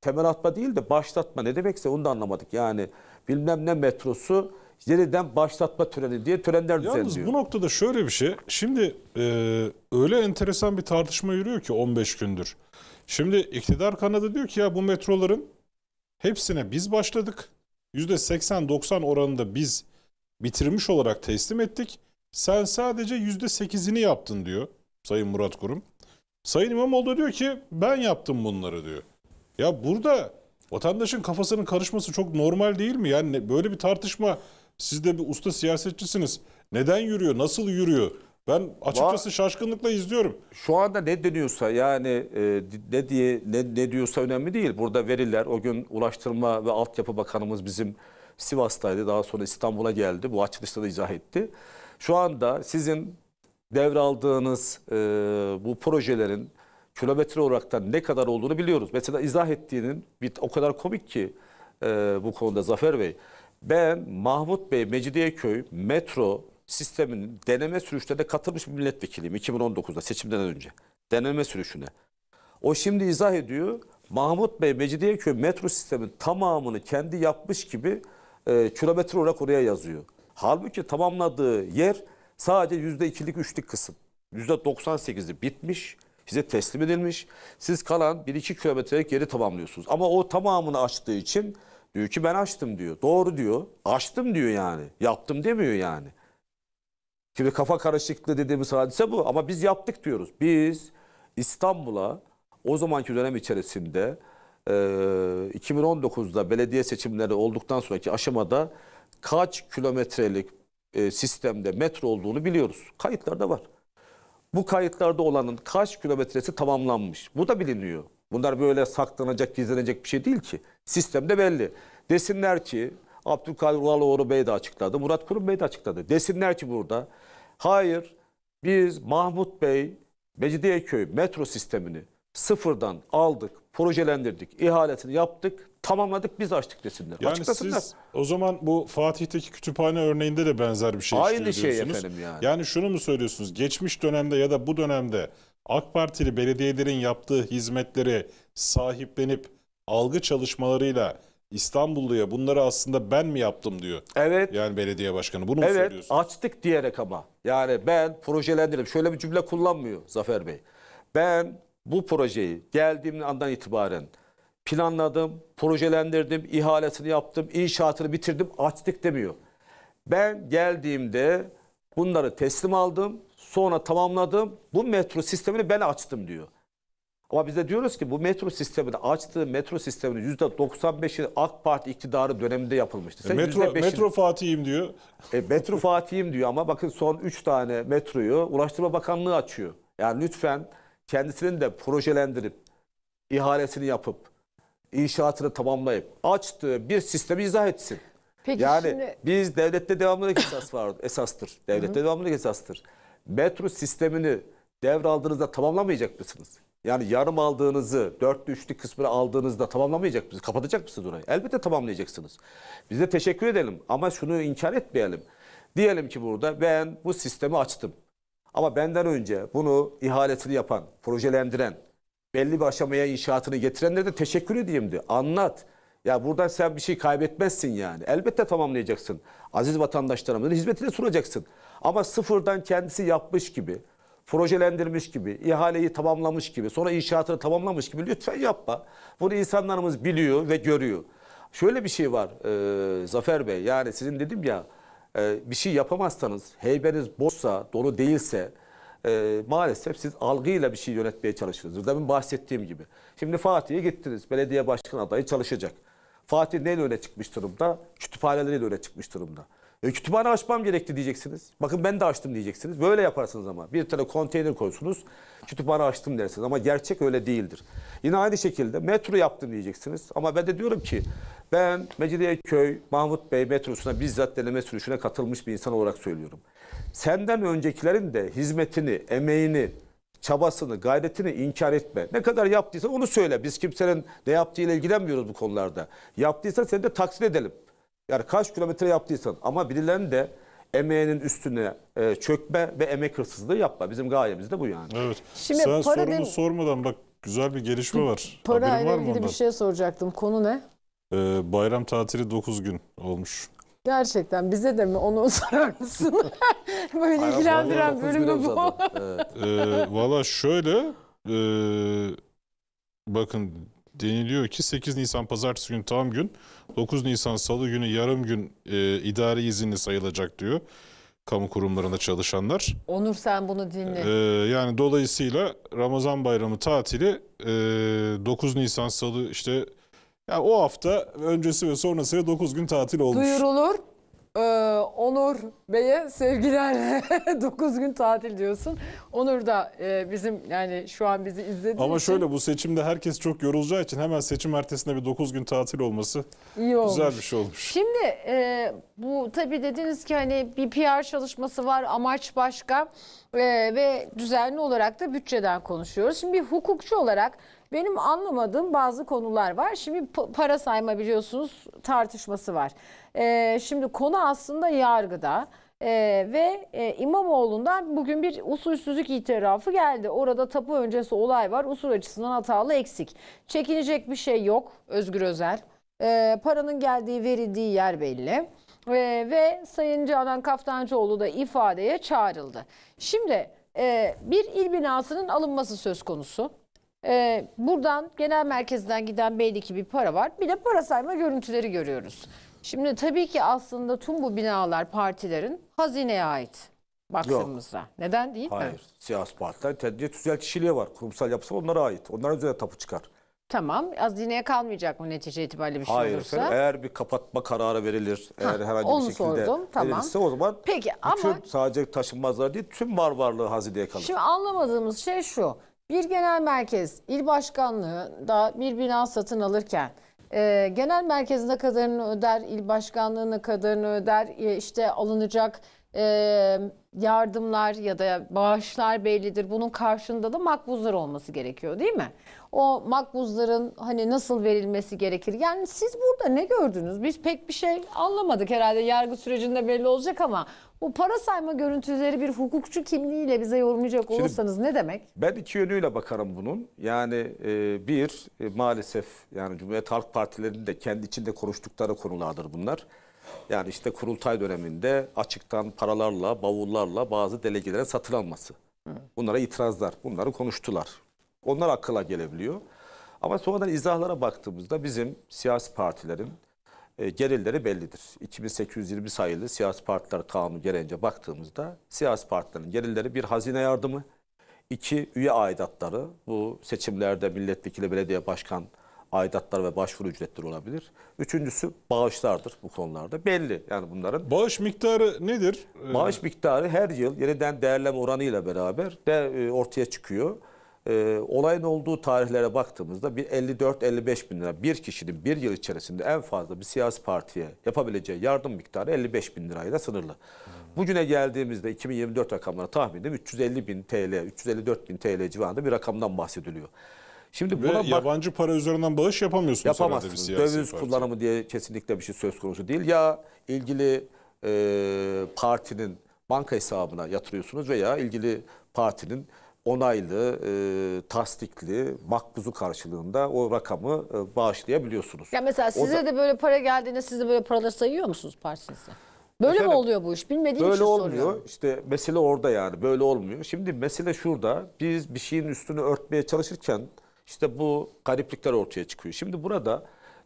Temel atma değil de başlatma ne demekse onu da anlamadık. Yani bilmem ne metrosu yeniden başlatma töreni diye törenler Yalnız düzenliyor. Yalnız bu noktada şöyle bir şey. Şimdi e, öyle enteresan bir tartışma yürüyor ki 15 gündür. Şimdi iktidar kanadı diyor ki ya bu metroların hepsine biz başladık. %80-90 oranında biz bitirmiş olarak teslim ettik. Sen sadece %8'ini yaptın diyor Sayın Murat Kurum. Sayın İmamoğlu da diyor ki ben yaptım bunları diyor. Ya burada vatandaşın kafasının karışması çok normal değil mi? Yani böyle bir tartışma siz de bir usta siyasetçisiniz. Neden yürüyor? Nasıl yürüyor? Ben açıkçası Va şaşkınlıkla izliyorum. Şu anda ne deniyorsa yani e, ne diye ne, ne diyorsa önemli değil. Burada veriler o gün Ulaştırma ve Altyapı Bakanımız bizim Sivas'taydı. Daha sonra İstanbul'a geldi. Bu açılışta da izah etti. Şu anda sizin devraldığınız e, bu projelerin kilometre olarak da ne kadar olduğunu biliyoruz. Mesela izah ettiğinin bir, o kadar komik ki e, bu konuda Zafer Bey. Ben Mahmut Bey Mecidiyeköy metro sisteminin deneme de katılmış bir milletvekiliyim 2019'da seçimden önce. Deneme sürüşüne. O şimdi izah ediyor. Mahmut Bey Mecidiyeköy metro sistemin tamamını kendi yapmış gibi e, kilometre olarak oraya yazıyor. Halbuki tamamladığı yer sadece yüzde ikilik üçlük kısım. Yüzde 98'i bitmiş, size teslim edilmiş. Siz kalan 1-2 kilometrelik yeri tamamlıyorsunuz. Ama o tamamını açtığı için Diyor ki ben açtım diyor. Doğru diyor. Açtım diyor yani. Yaptım demiyor yani. Şimdi kafa karışıklığı dediğimiz hadise bu ama biz yaptık diyoruz. Biz İstanbul'a o zamanki dönem içerisinde e, 2019'da belediye seçimleri olduktan sonraki aşamada kaç kilometrelik e, sistemde metro olduğunu biliyoruz. Kayıtlarda var. Bu kayıtlarda olanın kaç kilometresi tamamlanmış. Bu da biliniyor. Bunlar böyle saklanacak, gizlenecek bir şey değil ki. Sistemde belli. Desinler ki Abdülkadir Ulalıoğlu Bey de açıkladı, Murat Kurum Bey de açıkladı. Desinler ki burada hayır biz Mahmut Bey Mecidiyeköy metro sistemini sıfırdan aldık, projelendirdik, ihalesini yaptık, tamamladık, biz açtık desinler. Yani Açıklasınlar. siz o zaman bu Fatih'teki kütüphane örneğinde de benzer bir şey Aynı şey efendim yani. Yani şunu mu söylüyorsunuz? Geçmiş dönemde ya da bu dönemde AK Partili belediyelerin yaptığı hizmetleri sahiplenip algı çalışmalarıyla İstanbulluya bunları aslında ben mi yaptım diyor. Evet. Yani belediye başkanı bunu evet, mu söylüyorsun? Evet açtık diyerek ama. Yani ben projelendirdim. Şöyle bir cümle kullanmıyor Zafer Bey. Ben bu projeyi geldiğim andan itibaren planladım, projelendirdim, ihalesini yaptım, inşaatını bitirdim, açtık demiyor. Ben geldiğimde bunları teslim aldım, Sonra tamamladım. Bu metro sistemini ben açtım diyor. Ama biz de diyoruz ki bu metro sistemini açtığı metro sistemini yüzde 95'i AK Parti iktidarı döneminde yapılmıştı. Sen e, metro, metro Fatih'im diyor. E, metro Fatih'im diyor ama bakın son 3 tane metroyu Ulaştırma Bakanlığı açıyor. Yani lütfen kendisinin de projelendirip, ihalesini yapıp, inşaatını tamamlayıp açtığı bir sistemi izah etsin. Peki yani şimdi... biz devlette devamlılık esas vardır, esastır. Devlette devamlılık esastır metro sistemini devraldığınızda tamamlamayacak mısınız? Yani yarım aldığınızı, dört üçlü kısmını aldığınızda tamamlamayacak mısınız? Kapatacak mısınız orayı? Elbette tamamlayacaksınız. Biz de teşekkür edelim ama şunu inkar etmeyelim. Diyelim ki burada ben bu sistemi açtım. Ama benden önce bunu ihalesini yapan, projelendiren, belli bir aşamaya inşaatını getirenlere de teşekkür edeyimdi. Anlat. Ya burada sen bir şey kaybetmezsin yani. Elbette tamamlayacaksın. Aziz vatandaşlarımızın hizmetine sunacaksın. Ama sıfırdan kendisi yapmış gibi, projelendirmiş gibi, ihaleyi tamamlamış gibi, sonra inşaatını tamamlamış gibi lütfen yapma. Bunu insanlarımız biliyor ve görüyor. Şöyle bir şey var e, Zafer Bey yani sizin dedim ya e, bir şey yapamazsanız, heybeniz boşsa, dolu değilse e, maalesef siz algıyla bir şey yönetmeye çalışırsınız. Demin bahsettiğim gibi. Şimdi Fatih'e gittiniz, belediye başkan adayı çalışacak. Fatih neyle öne çıkmış durumda? Kütüphaneleriyle öne çıkmış durumda. E, kütüphane açmam gerekti diyeceksiniz. Bakın ben de açtım diyeceksiniz. Böyle yaparsınız ama. Bir tane konteyner koysunuz. Kütüphane açtım dersiniz. Ama gerçek öyle değildir. Yine aynı şekilde metro yaptım diyeceksiniz. Ama ben de diyorum ki ben Mecidiyeköy Mahmut Bey metrosuna bizzat deneme sürüşüne katılmış bir insan olarak söylüyorum. Senden öncekilerin de hizmetini, emeğini, çabasını, gayretini inkar etme. Ne kadar yaptıysa onu söyle. Biz kimsenin ne yaptığıyla ilgilenmiyoruz bu konularda. Yaptıysa seni de takdir edelim. Yani kaç kilometre yaptıysan ama birilerinin de emeğinin üstüne e, çökme ve emek hırsızlığı yapma. Bizim gayemiz de bu yani. Evet. Şimdi Sen para sorunu sormadan bak güzel bir gelişme var. Para ile ilgili bir şey soracaktım. Konu ne? Ee, bayram tatili 9 gün olmuş. Gerçekten bize de mi onu sorar mısın? Böyle Hayır, ilgilendiren bölümü bu. Evet. Ee, Valla şöyle e, bakın deniliyor ki 8 Nisan pazartesi günü tam gün 9 Nisan salı günü yarım gün e, idari izinli sayılacak diyor kamu kurumlarında çalışanlar. Onur sen bunu dinle. Ee, yani dolayısıyla Ramazan bayramı tatili e, 9 Nisan salı işte yani o hafta öncesi ve sonrası 9 gün tatil olmuş. Duyurulur. Ee, Onur Bey'e sevgilerle 9 gün tatil diyorsun. Onur da e, bizim yani şu an bizi izledi. Ama için şöyle bu seçimde herkes çok yorulacağı için hemen seçim ertesinde bir 9 gün tatil olması iyi olmuş. güzel bir şey olmuş. Şimdi e, bu tabii dediniz ki hani bir PR çalışması var amaç başka e, ve düzenli olarak da bütçeden konuşuyoruz. Şimdi bir hukukçu olarak benim anlamadığım bazı konular var. Şimdi para sayma biliyorsunuz tartışması var. Ee, şimdi konu aslında yargıda. Ee, ve e, İmamoğlu'ndan bugün bir usulsüzlük itirafı geldi. Orada tapu öncesi olay var. Usul açısından hatalı eksik. Çekinecek bir şey yok Özgür Özel. Ee, paranın geldiği verildiği yer belli. Ee, ve Sayın Canan Kaftancıoğlu da ifadeye çağrıldı. Şimdi e, bir il binasının alınması söz konusu. Ee, buradan genel merkezden giden belli ki bir para var. Bir de para sayma görüntüleri görüyoruz. Şimdi tabii ki aslında tüm bu binalar partilerin hazineye ait baktığımızda. Neden değil mi? Hayır. Siyasi partiler kendi tüzel kişiliği var. Kurumsal yapısı onlara ait. Onların üzerine tapu çıkar. Tamam. Hazineye kalmayacak mı netice itibariyle bir şey olursa? Hayır, eğer bir kapatma kararı verilir, eğer herhangi bir şekilde sordum, tamam. verilirse o zaman Peki, bütün ama- sadece taşınmazlar değil tüm var varlığı hazineye kalır. Şimdi anlamadığımız şey şu. Bir genel merkez il başkanlığı da bir bina satın alırken e, genel merkezine kadarını öder, il başkanlığına kadarını öder, e, işte alınacak e, yardımlar ya da bağışlar bellidir. Bunun karşında da makbuzlar olması gerekiyor değil mi? O makbuzların hani nasıl verilmesi gerekir? Yani siz burada ne gördünüz? Biz pek bir şey anlamadık herhalde yargı sürecinde belli olacak ama o para sayma görüntüleri bir hukukçu kimliğiyle bize yorumlayacak olursanız Şimdi, ne demek? Ben iki yönüyle bakarım bunun. Yani e, bir e, maalesef yani Cumhuriyet Halk Partilerinin de kendi içinde konuştukları konulardır bunlar. Yani işte kurultay döneminde açıktan paralarla, bavullarla bazı delegelere satın alması. Bunlara itirazlar, bunları konuştular. Onlar akıla gelebiliyor. Ama sonradan izahlara baktığımızda bizim siyasi partilerin... Hı e, bellidir. 2820 sayılı siyasi partiler kanunu gelince baktığımızda siyasi partilerin gelirleri bir hazine yardımı, iki üye aidatları, bu seçimlerde milletvekili belediye başkan aidatlar ve başvuru ücretleri olabilir. Üçüncüsü bağışlardır bu konularda. Belli yani bunların. Bağış miktarı nedir? Bağış miktarı her yıl yeniden değerleme oranıyla beraber de e, ortaya çıkıyor e, olayın olduğu tarihlere baktığımızda bir 54-55 bin lira bir kişinin bir yıl içerisinde en fazla bir siyasi partiye yapabileceği yardım miktarı 55 bin lirayla sınırlı. Hmm. Bugüne geldiğimizde 2024 rakamları tahminim 350 bin TL, 354 bin TL civarında bir rakamdan bahsediliyor. Şimdi Ve buna bak, yabancı para üzerinden bağış yapamıyorsunuz. Yapamazsınız. Bir Döviz parti. kullanımı diye kesinlikle bir şey söz konusu değil. Ya ilgili e, partinin banka hesabına yatırıyorsunuz veya ilgili partinin onaylı, e, tasdikli, makbuzu karşılığında o rakamı e, bağışlayabiliyorsunuz. Ya mesela size da, de böyle para geldiğinde siz de böyle paraları sayıyor musunuz partinizde? Böyle efendim, mi oluyor bu iş? Bilmediğim böyle için olmuyor. soruyorum. İşte mesele orada yani. Böyle olmuyor. Şimdi mesele şurada. Biz bir şeyin üstünü örtmeye çalışırken işte bu gariplikler ortaya çıkıyor. Şimdi burada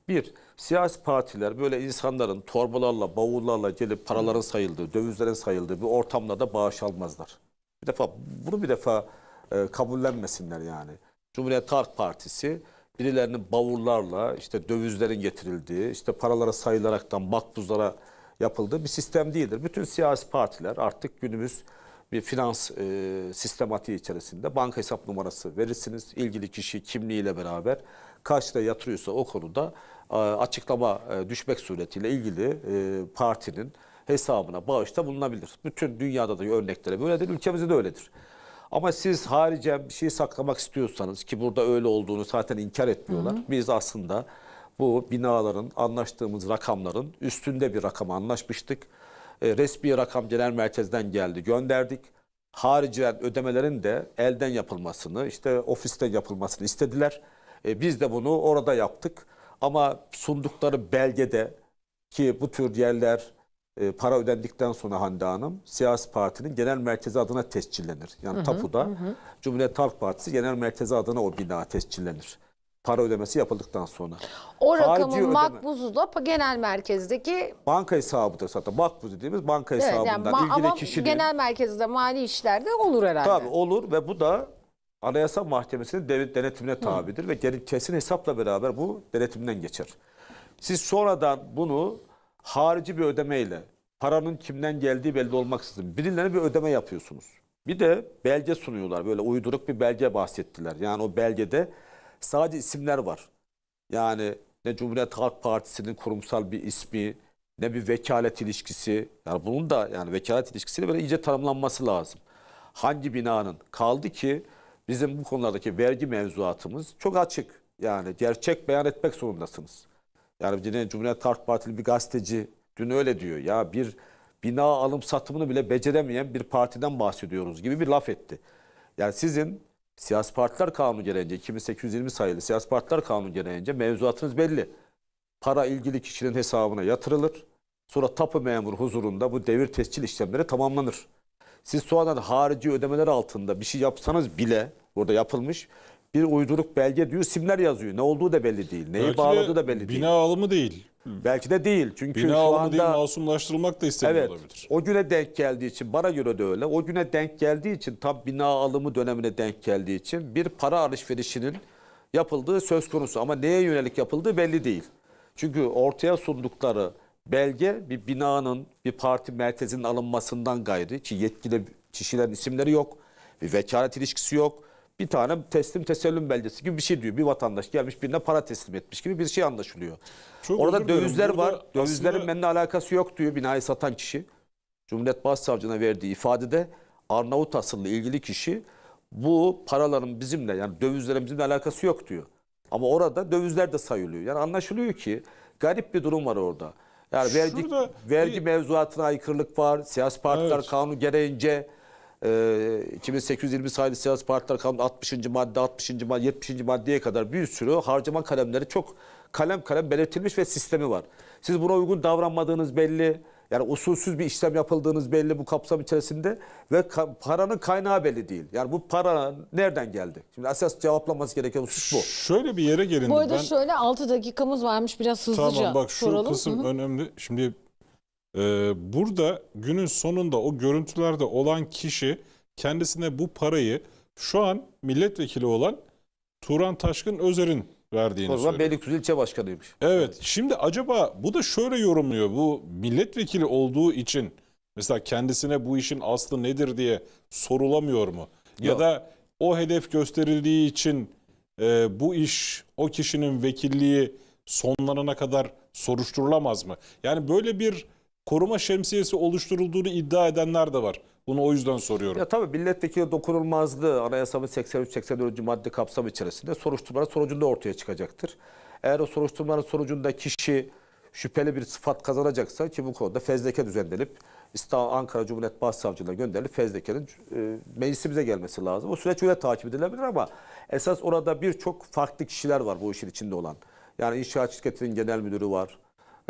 bir, siyasi partiler böyle insanların torbalarla, bavullarla gelip paraların sayıldığı, dövizlerin sayıldığı bir ortamla da bağış almazlar. Bir defa bunu bir defa e, kabullenmesinler yani. Cumhuriyet Halk Partisi birilerinin bavullarla işte dövizlerin getirildiği, işte paralara sayılaraktan makbuzlara yapıldığı bir sistem değildir. Bütün siyasi partiler artık günümüz bir finans e, sistematiği içerisinde banka hesap numarası verirsiniz. ilgili kişi kimliğiyle beraber karşıda yatırıyorsa o konuda e, açıklama e, düşmek suretiyle ilgili e, partinin hesabına bağışta bulunabilir. Bütün dünyada da örneklere böyledir, ülkemizde de öyledir. Ama siz haricen bir şey saklamak istiyorsanız ki burada öyle olduğunu zaten inkar etmiyorlar. Hı hı. Biz aslında bu binaların anlaştığımız rakamların üstünde bir rakama anlaşmıştık. E, resmi rakam genel merkezden geldi gönderdik. Hariciyen ödemelerin de elden yapılmasını işte ofisten yapılmasını istediler. E, biz de bunu orada yaptık. Ama sundukları belgede ki bu tür yerler e, para ödendikten sonra Hande Hanım siyasi partinin genel merkezi adına tescillenir. Yani hı hı, tapuda hı. Cumhuriyet Halk Partisi genel merkezi adına o bina tescillenir. Para ödemesi yapıldıktan sonra. O rakamın makbuzu da genel merkezdeki... Banka hesabıdır zaten. Makbuz dediğimiz banka evet, hesabından yani ilgili ama kişinin... genel merkezde mali işlerde olur herhalde. Tabii olur ve bu da Anayasa Mahkemesi'nin devlet denetimine tabidir. Hı. Ve kesin hesapla beraber bu denetimden geçer. Siz sonradan bunu harici bir ödemeyle paranın kimden geldiği belli olmaksızın birilerine bir ödeme yapıyorsunuz. Bir de belge sunuyorlar. Böyle uyduruk bir belge bahsettiler. Yani o belgede sadece isimler var. Yani ne Cumhuriyet Halk Partisi'nin kurumsal bir ismi, ne bir vekalet ilişkisi. Yani bunun da yani vekalet ilişkisiyle böyle iyice tanımlanması lazım. Hangi binanın? Kaldı ki bizim bu konulardaki vergi mevzuatımız çok açık. Yani gerçek beyan etmek zorundasınız. Yani yine Cumhuriyet Halk Partili bir gazeteci dün öyle diyor. Ya bir bina alım satımını bile beceremeyen bir partiden bahsediyoruz gibi bir laf etti. Yani sizin siyasi partiler kanunu gereğince 2820 sayılı siyasi partiler kanunu gereğince mevzuatınız belli. Para ilgili kişinin hesabına yatırılır. Sonra tapu memur huzurunda bu devir tescil işlemleri tamamlanır. Siz sonradan harici ödemeler altında bir şey yapsanız bile burada yapılmış bir uyduruk belge diyor simler yazıyor. Ne olduğu da belli değil. Neyi Belki bağladığı da belli bina değil. Bina alımı değil. Belki de değil. Çünkü bina şu alımı anda, değil masumlaştırılmak da istemiyor evet, olabilir. O güne denk geldiği için bana göre de öyle. O güne denk geldiği için tam bina alımı dönemine denk geldiği için bir para alışverişinin yapıldığı söz konusu. Ama neye yönelik yapıldığı belli değil. Çünkü ortaya sundukları belge bir binanın bir parti merkezinin alınmasından gayrı ki yetkili kişilerin isimleri yok. Bir vekalet ilişkisi yok bir tane teslim tesellüm belgesi gibi bir şey diyor. Bir vatandaş gelmiş birine para teslim etmiş gibi bir şey anlaşılıyor. Çok Orada dövizler var. Burada Dövizlerin benimle alakası yok diyor binayı satan kişi. Cumhuriyet Başsavcına verdiği ifadede Arnavut asıllı ilgili kişi bu paraların bizimle yani dövizlerin bizimle alakası yok diyor. Ama orada dövizler de sayılıyor. Yani anlaşılıyor ki garip bir durum var orada. Yani vergi, Şurada vergi bir... mevzuatına aykırılık var. Siyasi partiler evet. kanun gereğince e, ee, 2820 sayılı siyasi partiler kanunu 60. madde, 60. madde, 70. maddeye kadar bir sürü harcama kalemleri çok kalem kalem belirtilmiş ve sistemi var. Siz buna uygun davranmadığınız belli. Yani usulsüz bir işlem yapıldığınız belli bu kapsam içerisinde ve ka paranın kaynağı belli değil. Yani bu para nereden geldi? Şimdi esas cevaplaması gereken husus bu. Şöyle bir yere gelindi. Bu arada ben... şöyle 6 dakikamız varmış biraz hızlıca soralım. Tamam bak şu soralım. kısım Hı -hı. önemli. Şimdi ee, burada günün sonunda o görüntülerde olan kişi kendisine bu parayı şu an milletvekili olan Turan Taşkın Özer'in verdiğini Sonra söylüyor. Beylikdüzü ilçe başkanıymış. Evet, evet. Şimdi acaba bu da şöyle yorumluyor. Bu milletvekili olduğu için mesela kendisine bu işin aslı nedir diye sorulamıyor mu? Ya Yok. da o hedef gösterildiği için e, bu iş o kişinin vekilliği sonlanana kadar soruşturulamaz mı? Yani böyle bir koruma şemsiyesi oluşturulduğunu iddia edenler de var. Bunu o yüzden soruyorum. Ya tabii milletvekili dokunulmazlığı anayasamın 83-84. madde kapsamı içerisinde soruşturmanın sonucunda ortaya çıkacaktır. Eğer o soruşturmaların sonucunda kişi şüpheli bir sıfat kazanacaksa ki bu konuda fezleke düzenlenip İstanbul Ankara Cumhuriyet Başsavcılığına gönderilip fezlekenin e, meclisimize gelmesi lazım. Bu süreç öyle takip edilebilir ama esas orada birçok farklı kişiler var bu işin içinde olan. Yani inşaat şirketinin genel müdürü var,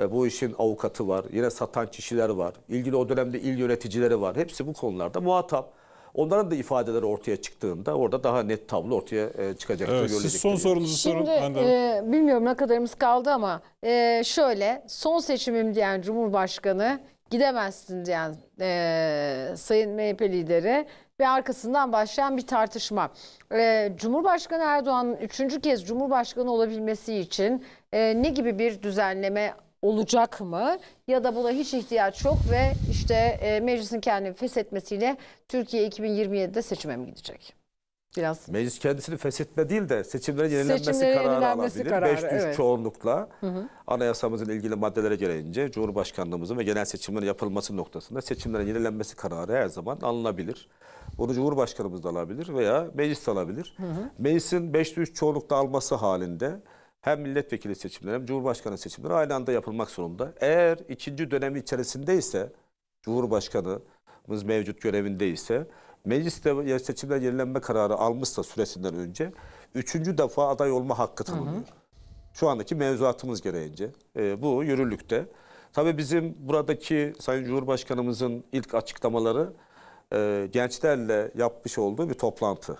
e, bu işin avukatı var, yine satan kişiler var, ilgili o dönemde il yöneticileri var. Hepsi bu konularda muhatap. Onların da ifadeleri ortaya çıktığında orada daha net tablo ortaya e, çıkacaktır. Evet, siz son sorunuzu sorun. Şimdi e, bilmiyorum ne kadarımız kaldı ama e, şöyle son seçimim diyen Cumhurbaşkanı gidemezsin diyen e, Sayın MHP lideri ve arkasından başlayan bir tartışma. E, Cumhurbaşkanı Erdoğan'ın üçüncü kez Cumhurbaşkanı olabilmesi için e, ne gibi bir düzenleme olacak mı? Ya da buna hiç ihtiyaç yok ve işte e, meclisin kendini feshetmesiyle Türkiye 2027'de seçime mi gidecek? Biraz Meclis kendisini feshetme değil de seçimlerin yenilenmesi Seçimlerin kararı yenilenmesi alabilir. kararı, 500 evet. çoğunlukla hı hı. anayasamızın ilgili maddelere gelince Cumhurbaşkanlığımızın ve genel seçimlerin yapılması noktasında seçimlerin yenilenmesi kararı her zaman alınabilir. Bunu Cumhurbaşkanımız da alabilir veya meclis alabilir. Hı hı. Meclisin 500 çoğunlukta alması halinde hem milletvekili seçimleri hem cumhurbaşkanı seçimleri aynı anda yapılmak zorunda. Eğer ikinci dönemi içerisindeyse cumhurbaşkanımız mevcut görevindeyse mecliste seçimler yenilenme kararı almışsa süresinden önce üçüncü defa aday olma hakkı tanınıyor. Şu andaki mevzuatımız gereğince e, bu yürürlükte. Tabii bizim buradaki Sayın Cumhurbaşkanımızın ilk açıklamaları e, gençlerle yapmış olduğu bir toplantı.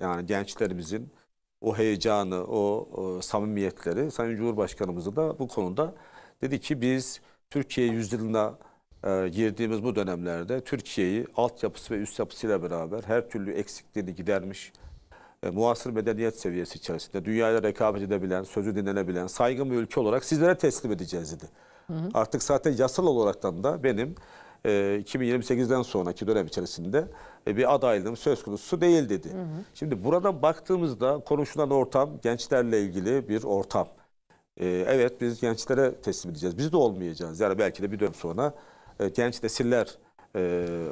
Yani gençlerimizin o heyecanı, o, o samimiyetleri. Sayın Cumhurbaşkanımızı da bu konuda dedi ki biz Türkiye yüzyılına e, girdiğimiz bu dönemlerde Türkiye'yi altyapısı ve üst yapısıyla beraber her türlü eksikliğini gidermiş, e, muasır medeniyet seviyesi içerisinde dünyayla rekabet edebilen, sözü dinlenebilen, saygın bir ülke olarak sizlere teslim edeceğiz dedi. Hı hı. Artık zaten yasal olaraktan da benim 2028'den e, sonraki dönem içerisinde e, bir adaylığım söz konusu değil dedi. Hı hı. Şimdi buradan baktığımızda konuşulan ortam gençlerle ilgili bir ortam. E, evet biz gençlere teslim edeceğiz. Biz de olmayacağız. Yani belki de bir dönem sonra e, genç nesiller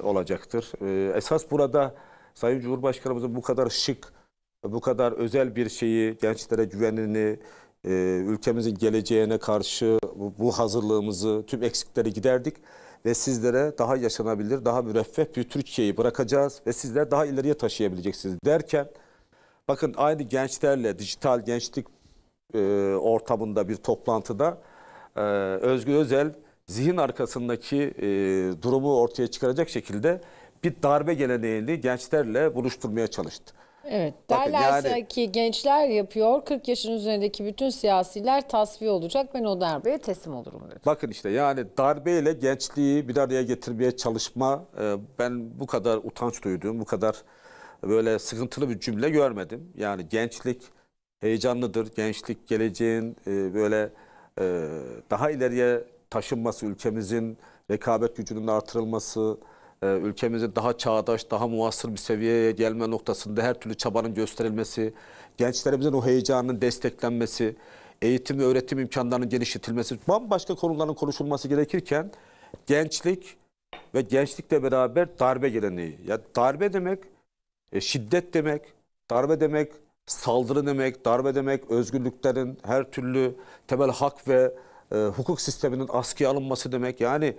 olacaktır. esas burada Sayın Cumhurbaşkanımızın bu kadar şık, bu kadar özel bir şeyi, gençlere güvenini, ülkemizin geleceğine karşı bu hazırlığımızı, tüm eksikleri giderdik ve sizlere daha yaşanabilir, daha müreffeh bir Türkiye'yi bırakacağız ve sizler daha ileriye taşıyabileceksiniz derken bakın aynı gençlerle dijital gençlik e, ortamında bir toplantıda e, Özgür Özel zihin arkasındaki e, durumu ortaya çıkaracak şekilde bir darbe geleneğini gençlerle buluşturmaya çalıştı. Evet, Bakın derlerse yani- ki gençler yapıyor, 40 yaşın üzerindeki bütün siyasiler tasfiye olacak, ben o darbeye teslim olurum dedi. Bakın işte yani darbeyle gençliği bir araya getirmeye çalışma e, ben bu kadar utanç duyduğum, bu kadar böyle sıkıntılı bir cümle görmedim. Yani gençlik heyecanlıdır, gençlik geleceğin e, böyle e, daha ileriye taşınması, ülkemizin rekabet gücünün artırılması, ee, ülkemizin daha çağdaş, daha muasır bir seviyeye gelme noktasında her türlü çabanın gösterilmesi, gençlerimizin o heyecanının desteklenmesi, eğitim ve öğretim imkanlarının genişletilmesi, bambaşka konuların konuşulması gerekirken gençlik ve gençlikle beraber darbe geleneği. Ya darbe demek e, şiddet demek, darbe demek saldırı demek, darbe demek özgürlüklerin her türlü temel hak ve e, hukuk sisteminin askıya alınması demek. Yani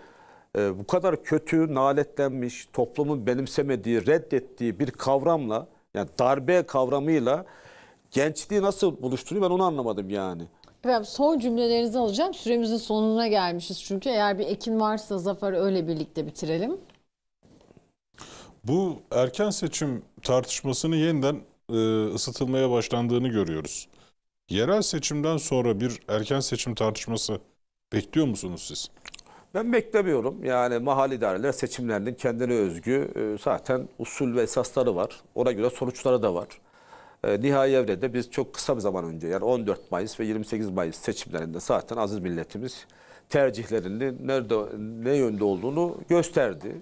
e, bu kadar kötü, naletlenmiş, toplumun benimsemediği, reddettiği bir kavramla, yani darbe kavramıyla gençliği nasıl buluşturuyor ben onu anlamadım yani. Efendim son cümlelerinizi alacağım. Süremizin sonuna gelmişiz çünkü. Eğer bir ekin varsa Zafer öyle birlikte bitirelim. Bu erken seçim tartışmasını yeniden e, ısıtılmaya başlandığını görüyoruz. Yerel seçimden sonra bir erken seçim tartışması bekliyor musunuz siz? Ben beklemiyorum. Yani mahalle idareler seçimlerinin kendine özgü e, zaten usul ve esasları var. Ona göre sonuçları da var. E, nihai evrede biz çok kısa bir zaman önce yani 14 Mayıs ve 28 Mayıs seçimlerinde zaten aziz milletimiz tercihlerinin nerede ne yönde olduğunu gösterdi.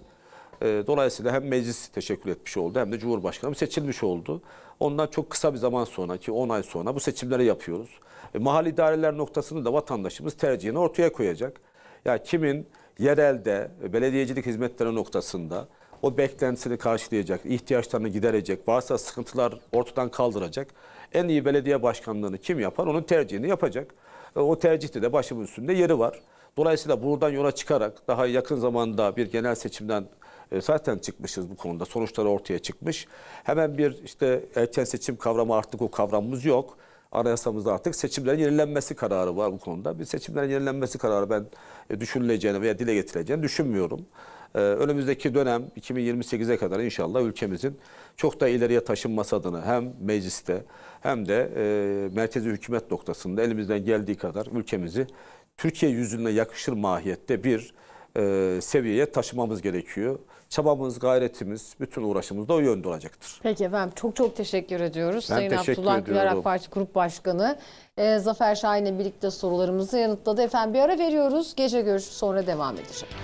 E, dolayısıyla hem meclis teşekkür etmiş oldu hem de Cumhurbaşkanı seçilmiş oldu. Ondan çok kısa bir zaman sonra ki 10 ay sonra bu seçimleri yapıyoruz. E, mahalle idareler noktasını da vatandaşımız tercihini ortaya koyacak. Ya kimin yerelde belediyecilik hizmetleri noktasında o beklentisini karşılayacak, ihtiyaçlarını giderecek, varsa sıkıntılar ortadan kaldıracak. En iyi belediye başkanlığını kim yapar? Onun tercihini yapacak. E, o tercihte de başımın üstünde yeri var. Dolayısıyla buradan yola çıkarak daha yakın zamanda bir genel seçimden e, zaten çıkmışız bu konuda. Sonuçları ortaya çıkmış. Hemen bir işte erken seçim kavramı artık o kavramımız yok anayasamızda artık seçimlerin yenilenmesi kararı var bu konuda. Bir seçimlerin yenilenmesi kararı ben e, düşünüleceğini veya dile getirileceğini düşünmüyorum. E, önümüzdeki dönem 2028'e kadar inşallah ülkemizin çok da ileriye taşınması adına hem mecliste hem de e, merkezi hükümet noktasında elimizden geldiği kadar ülkemizi Türkiye yüzüne yakışır mahiyette bir e, seviyeye taşımamız gerekiyor. Çabamız, gayretimiz, bütün uğraşımız da o yönde olacaktır. Peki efendim çok çok teşekkür ediyoruz. Ben Sayın teşekkür Abdullah ediyorum. Güler AK Parti Grup Başkanı e, Zafer Şahin'le birlikte sorularımızı yanıtladı. Efendim bir ara veriyoruz. Gece görüşü sonra devam edecek.